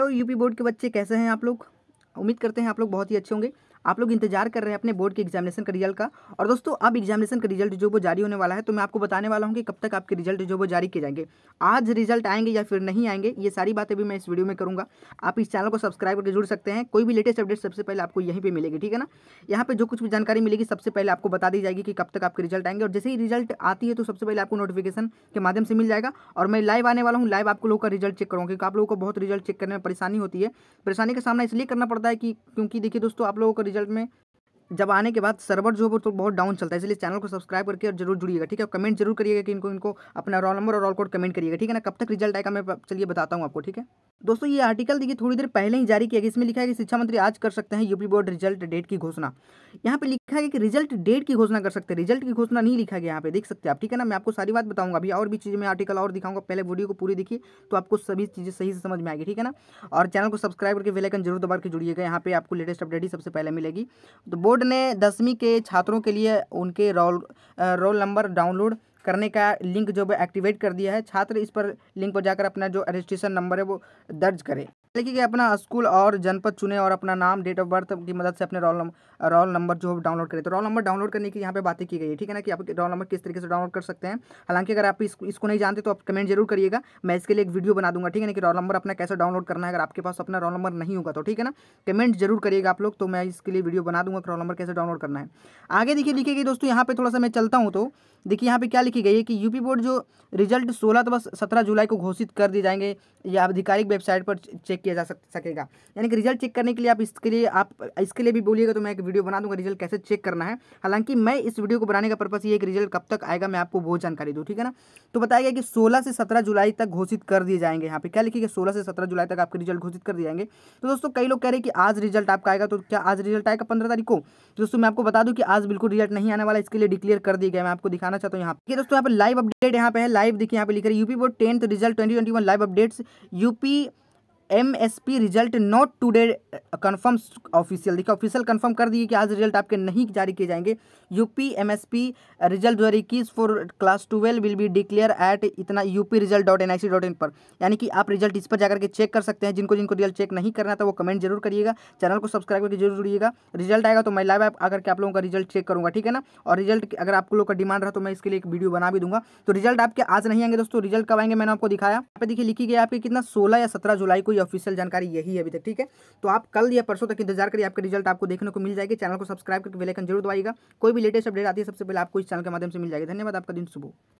hello तो UP board के बच्चे कैसे हैं आप लोग उम्मीद करते हैं आप लोग बहुत ही अच्छे होंगे आप लोग इंतजार कर रहे हैं अपने बोर्ड के एग्जामिनेशन का रिजल्ट का और दोस्तों अब एग्जामिनेशन का रिजल्ट जो वो जारी होने वाला है तो मैं आपको बताने वाला हूँ कि कब तक आपके रिजल्ट जो वो जारी किए जाएंगे आज रिजल्ट आएंगे या फिर नहीं आएंगे ये सारी बातें भी मैं इस वीडियो में करूँगा आप इस चैनल को सब्सक्राइब करके जुड़ सकते हैं कोई भी लेटेस्ट अपडेट सबसे पहले आपको यहीं पर मिलेगी ठीक है ना यहाँ पर जो कुछ भी जानकारी मिलेगी सबसे पहले आपको बता दी जाएगी कि कब तक आपके रिजल्ट आएंगे और जैसे ही रिजल्ट आती है तो सबसे पहले आपको नोटिफिकेशन के माध्यम से मिल जाएगा और मैं लाइव आने वाला हूँ लाइव आपको लोगों का रिजल्ट चेक करूँगा क्योंकि आप लोगों को बहुत रिजल्ट चेक करने में परेशानी होती है परेशानी का सामना इसलिए करना पड़ता है कि क्योंकि देखिए दोस्तों आप लोगों का रिजल्ट में जब आने के बाद सर्वर जो है तो बहुत डाउन चलता है इसलिए चैनल को सब्सक्राइब करके और जरूर जुड़िएगा ठीक है कमेंट जरूर करिएगा कि इनको इनको अपना रोल नंबर और रोल कोड कमेंट करिएगा ठीक है ना कब तक रिजल्ट आएगा मैं चलिए बताता हूँ आपको ठीक है दोस्तों ये आर्टिकल देखिए थोड़ी देर पहले ही जारी किया गया इसमें लिखा है कि शिक्षा मंत्री आज कर सकते हैं यूपी बोर्ड रिजल्ट डेट की घोषणा यहाँ पे लिखा है कि रिजल्ट डेट की घोषणा कर सकते हैं रिजल्ट की घोषणा नहीं लिखा गया यहाँ पे देख सकते हैं आप ठीक है ना मैं आपको सारी बात बताऊंगा अभी और भी चीज़ें मैं आर्टिकल और दिखाऊंगा पहले वीडियो को पूरी देखिए तो आपको सभी चीज़ें सही से समझ में आएगी ठीक है ना और चैनल को सब्सक्राइब करके वेलाइकन जरूर दबा के जुड़िएगा यहाँ पे आपको लेटेस्ट अपडेट ही सबसे पहले मिलेगी तो बोर्ड ने दसवीं के छात्रों के लिए उनके रोल रोल नंबर डाउनलोड करने का लिंक जो है एक्टिवेट कर दिया है छात्र इस पर लिंक पर जाकर अपना जो रजिस्ट्रेशन नंबर है वो दर्ज करें देखिए कि अपना स्कूल और जनपद चुने और अपना नाम डेट ऑफ बर्थ की मदद से अपने रोल नंबर रोल नंबर जो डाउनलोड करें तो रोल नंबर डाउनलोड करने की यहाँ पे बातें की गई है ठीक है ना कि आप रोल नंबर किस तरीके से डाउनलोड कर सकते हैं हालांकि अगर आप इस, इसको नहीं जानते तो आप कमेंट जरूर करिएगा मैं इसके लिए एक वीडियो बना दूंगा ठीक है ना कि रोल नंबर अपना कैसे डाउनलोड करना है अगर आपके पास अपना रोल नंबर नहीं होगा तो ठीक है ना कमेंट जरूर करिएगा आप लोग तो मैं इसके लिए वीडियो बना दूंगा रोल नंबर कैसे डाउनलोड करना है आगे देखिए लिखे गई दोस्तों यहाँ पर थोड़ा सा मैं चलता हूँ तो देखिए यहाँ पे क्या लिखी गई है कि यूपी बोर्ड जो रिजल्ट सोलह तो बस सत्रह जुलाई को घोषित कर दिए जाएंगे या आधिकारिक वेबसाइट पर चेक किया जा सकेगा यानी कि रिजल्ट चेक करने के लिए आप इसके लिए आप इसके लिए भी बोलिएगा तो मैं एक वीडियो बना दूंगा रिजल्ट कैसे चेक करना है हालांकि मैं इस वीडियो को बनाने का पर्पज़ ये कि रिजल्ट कब तक आएगा मैं आपको बहुत जानकारी दूँ ठीक है ना तो बताया गया कि सोलह से सत्रह जुलाई तक घोषित कर दिए जाएंगे यहाँ पे क्या लिखिएगा सोलह से सत्रह जुलाई तक आपके रिजल्ट घोषित कर दिए जाएंगे तो दोस्तों कई लोग कह रहे हैं कि आज रिजल्ट आपका आएगा तो क्या आज रिजल्ट आएगा पंद्रह तारीख को तो दोस्तों मैं आपको बता दूँ कि आज बिल्कुल रिजल्ट नहीं आने वाला इसके लिए डिक्लेयर कर दिया गया मैं आपको दिखाना चाहता हूँ यहाँ पे दोस्तों यहाँ पर लाइव अपडेट यहाँ पे है लाइव देखिए यहाँ पे लिख रहे UP board tenth result twenty live updates UP M S P result not today confirm official देखिए ऑफिशियल कन्फर्म कर दिए कि आज रिजल्ट आपके नहीं जारी किए जाएंगे यूपी एमएसपी रिजल्ट दो हज़ार इक्कीस for class twelve will be declared at इतना UP result dot N I C dot in पर यानी कि आप रिजल्ट इस पर जाकर के चेक कर सकते हैं जिनको जिनको रिजल्ट चेक नहीं करना था वो कमेंट जरूर करिएगा चैनल को सब्सक्राइब करके जरूर जुड़िएगा रिजल्ट आएगा तो मैं लाइव ऐप आकर के आप लोगों का रिजल्ट चेक करूँगा ठीक है ना और रिजल्ट अगर आप लोग का डिमांड रहा तो मैं इसके लिए एक वीडियो बना भी दूंगा तो रिजल्ट आपके आज नहीं आएंगे दोस्तों रिजल्ट कब आएंगे मैंने आपको दिखाया आप देखिए लिखी गई आपके कितना सोलह या सत्रह जुलाई को ऑफिशियल जानकारी यही है अभी तक ठीक है तो आप कल या परसों तक इंतजार करिए आपके रिजल्ट आपको देखने को मिल जाएगी चैनल को सब्सक्राइब करके बेलाइकन जरूर दवाएगा कोई भी लेटेस्ट अपडेट आती है सबसे पहले आपको इस चैनल के माध्यम से मिल जाएगी धन्यवाद आपका दिन सुबह